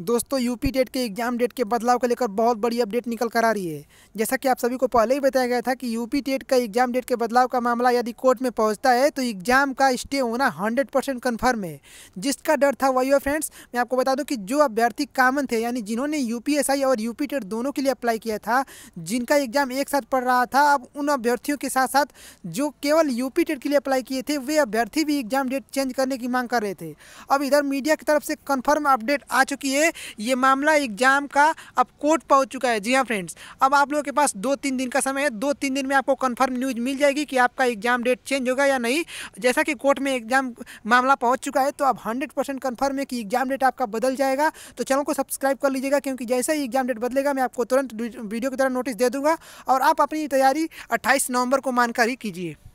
दोस्तों UP date के exam date के बदलाव को लेकर बहुत बड़ी अपडेट निकल कर आ रही है जैसा कि आप सभी को पहले ही बताया गया था कि यूपी डेट का एग्ज़ाम डेट के बदलाव का मामला यदि कोर्ट में पहुंचता है तो एग्ज़ाम का स्टे होना 100 परसेंट कन्फर्म है जिसका डर था वही है फ्रेंड्स मैं आपको बता दूँ कि जो अभ्यर्थी कामन थे यानी जिन्होंने यू और यू टेट दोनों के लिए अप्लाई किया था जिनका एग्ज़ाम एक साथ पड़ रहा था अब उन अभ्यर्थियों के साथ साथ जो केवल यू टेट के लिए अप्लाई किए थे वे अभ्यर्थी भी एग्ज़ाम डेट चेंज करने की मांग कर रहे थे अब इधर मीडिया की तरफ से कन्फर्म अपडेट आ चुकी है ये मामला एग्जाम का अब कोर्ट पहुंच चुका है जी हाँ फ्रेंड्स अब आप लोगों के पास दो तीन दिन का समय है दो तीन दिन में आपको कन्फर्म न्यूज़ मिल जाएगी कि आपका एग्ज़ाम डेट चेंज होगा या नहीं जैसा कि कोर्ट में एग्ज़ाम मामला पहुँच चुका है तो अब हंड्रेड परसेंट है कि एग्ज़ाम डेट आपका बदल जाएगा तो चैनल को सब्सक्राइब कर लीजिएगा क्योंकि जैसे ही एग्ज़ाम डेट बदलेगा मैं आपको तुरंत वीडियो की तरह नोटिस दे दूंगा और आप अपनी तैयारी अट्ठाईस नवंबर को मानकर ही कीजिए